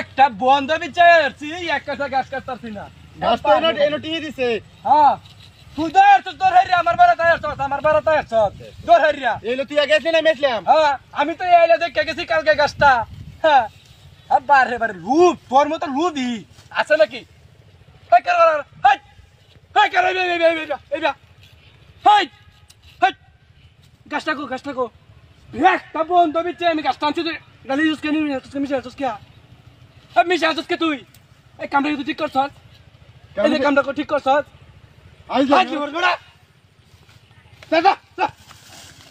একটা বন্ধ বিচারছি এক কাঠা গাছ কাটতারছি না গাছ তো এনো এনো টিয়ে দিছে হ্যাঁ তো তোর হেরিয়া আমার বাড়া তাই আছস আমার বাড়া তাই আছস তোর হেরিয়া না মেছলাম হ্যাঁ আমি তো এইলো দেখে গেছি কালকে গাছটা হ্যাঁ বারে বারে রূপ তোর মতো রূপই আছে নাকি হাই কর হাই হাই কর এই এই এই এই হাই গাছটা কো গাছটা কো একটা বন্ধ বিচার আমি গাছটা আনছি তুই গালি ইউজ কেন ইউজ কেন ইউজ কেন মিশে আসছ কে তুই এই কামটা তুই ঠিক করছস এই যে কামটা ঠিক করছস আই যা আজ ঘর গড়া দাদা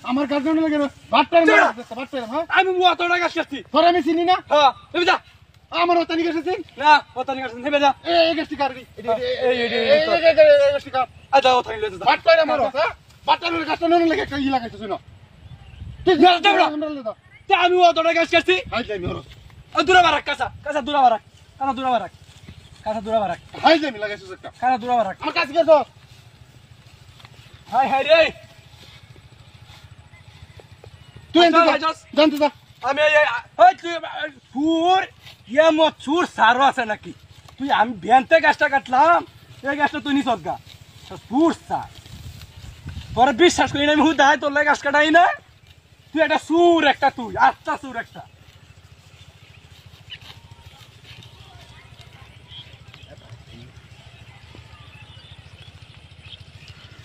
আমার গার্জেন লাগে ভাত টাইম ভাত টাইম হ্যাঁ আমি মুয়া তোর আগে আসছি তোর আমি চিনি না হ্যাঁ তুমি যা আমার ওতানি গেছে না ওতানি গেছে নেবে যা এই এই গেছি কার এই এই এই এই গেছি দূরে বারাক কাঁচা কাঁচা দূরে বারাক কাঁচা দূরে বারাক কাঁচা দূরে বারাক হাই জামি লাগাইছিস একটা কাঁচা দূরে বারাক আমার কাছে গেছ হাই হাই রে তুই এন্ড আচ্ছা, আচ্ছা। জানতে যা আমি ওই তুই সুর ইয়ে মো সুর সারো আছে নাকি তুই আমি ভ্যানতে গাছটা কাটলাম এই গাছটা তুই নিস গা সুর সার পরে বিশ্বাস করি না আমি হুদায় তোর লাগে গাছ কাটাই না তুই একটা সুর একটা তুই আটটা আচ্ছা সুর একটা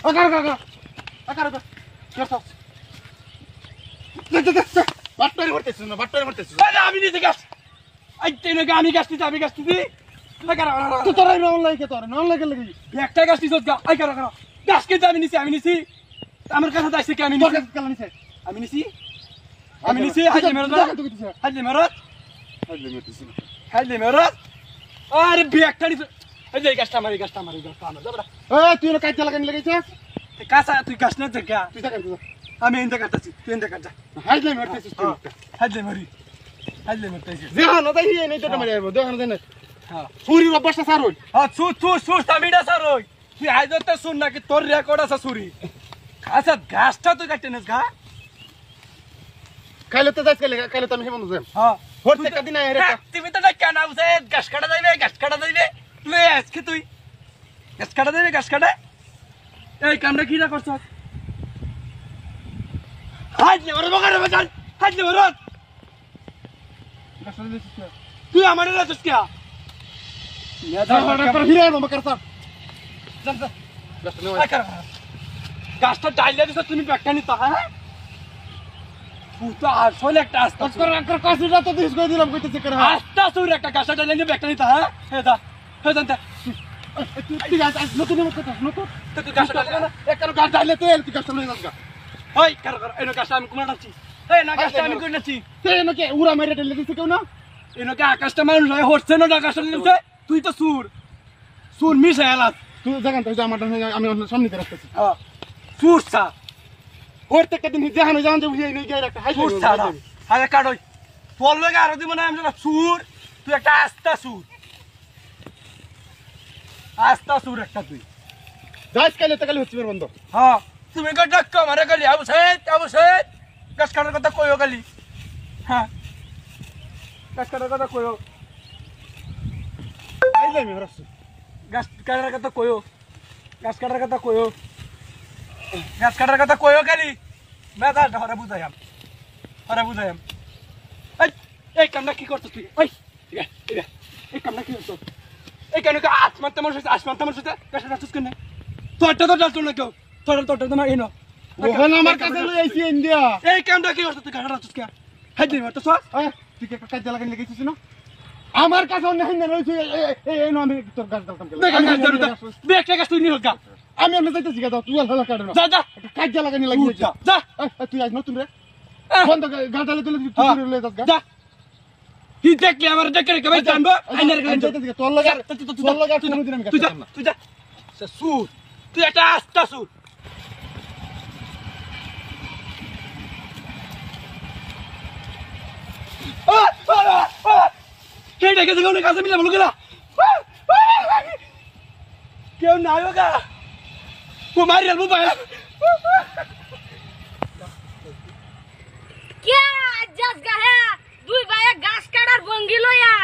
Agar, agar, agar. Agar, agar. Yourself. বাটপারি করতেছিস না বাটপারি করতেছিস না আমি নিজে গাছ আইতে না আমি গাছ দিতে আমি গাছ দিতে তো তোর আমি অনলাইন কে তোর অনলাইন কে লাগি একটা গাছ দিছ গা আই করা করা গাছ কে আমি নিছি আমি নিছি আমার কাছে দাইছে কি আমি নিছি কাল নিছি আমি নিছি আমি নিছি হাজলে মেরাত হাজলে মেরাত হাজলে মেরাত হাজলে মেরাত আরে বিয়াকটা নিছি এই যে এই গাছটা আমার এই গাছটা আমার এই গাছটা আমার যাবরা এই তুই না কাটতে লাগানি লাগাইছিস তুই কাঁচা তুই গাছ না যে গা তুই থাকেন আমি এনতে কাটতাছি তুই এনতে কাটতা হাইলে মারতেছিস তুই হ্যাঁ, হাইলে মারি হাইলে মারতেছিস দেখানো তাই এই নেই তো মারি আইবো দেখানো দেন হ্যাঁ সুরি রব্বাসটা সারুই হ্যাঁ সু সু সু তামিডা সারুই তুই আইজতে শুন নাকি তোর রেকর্ড আছে সুরি আচ্ছা গাছটা তুই কাটতেনস গা কাইলে তো যাইস কাইলে কাইলে তো আমি হেমন্ত যাই হ্যাঁ প্রত্যেকটা দিন আইরে তুমি তো কেন আউছে গাছ কাটা যাইবে গাছ কাটা যাইবে লে আজকে তুই গাছ কাটা দেবে গাছ কাটা এই কামটা কি না করছ হাত নেবার বকারে বাজান হাত নেবার তুই আমার না তুই কে গাছটা ডাইলে দিছ তুমি ব্যাগটা নিতে হ্যাঁ পুতা আসলে একটা আস্তা করে একটা কাছে দিলাম কইতেছে করে আস্তা সুর একটা গাছটা ডাইলে নিয়ে ব্যাগটা নিতে হ্যাঁ দা হ্যাঁ জানতা তুই গাছ নতুন কথা নতুন তুই গাছ একটা গাছ ডাইলে তেল তুই গাছটা লয়ে যাস হয় কার কার এনো গাছ আমি কুমার ডাকছি এই না গাছটা আমি কই নাছি তুই এনো কে উড়া মেরে ডাইলে দিছে কেউ না এনো কে আকাশটা মানুষ হয় হচ্ছে না আকাশটা নিছে তুই তো সুর সুর মিশে এলাস তুই জাগান তুই আমার আমি সামনে রাখতেছি হ্যাঁ সুর সা প্রত্যেকটা দিন জাহান জাহান যে বুঝিয়ে নিয়ে গিয়ে রাখতে হাই দিব না আমি সুর তুই একটা আস্তা সুর आस्ता सूर रखता तू जायच काय लेता खाली बंद हा तुम्ही का डक्क मारे खाली आऊस आहे त्याऊस आहे कस करणार करता कोयो खाली हा कस करणार करता कोयो काय जाय मी बरस गॅस करणार करता कोयो गॅस करणार करता कोयो गॅस करणार करता कोयो खाली मी आता हरा बुजाय आम हरा बुजाय आम এই কামটা কি করছো তুই ওই এই কামটা কি করছো এই কেন আসমান তেমন সাথে আসমান তেমন সাথে কাছে রাখছিস কেন তোরটা তো ডালতো না কেউ তোরটা তোমার এনো ওখানে আমার কাছে ইন্ডিয়া এই কি করছিস কাছে রাখছিস কে হাই দিন তো কাজ লাগাই লাগিয়েছিস না আমার কাছে অন্য এই এই আমি তোর গাছ দেখ দেখ তুই গা আমি অন্য যাইতে জিগা দাও তুই যা যা যা তুই আজ নতুন রে বন্ধ গাছ ডালে হ্যাঁ। তুই তুই যা তুই দেখলি আমার দেখে রেখে ভাই জানবো আইনার কাছে তোর লাগা তোর লাগা কোনদিন আমি তুই যা তুই যা সুর তুই এটা আস্তা সুর কেটে গেছে কোন কাছে মিলে বলুক না কেউ না হোগা वो मार रहा मोबाइल क्या जस गया दुई बाया गास টাকার বঙ্গি লইয়া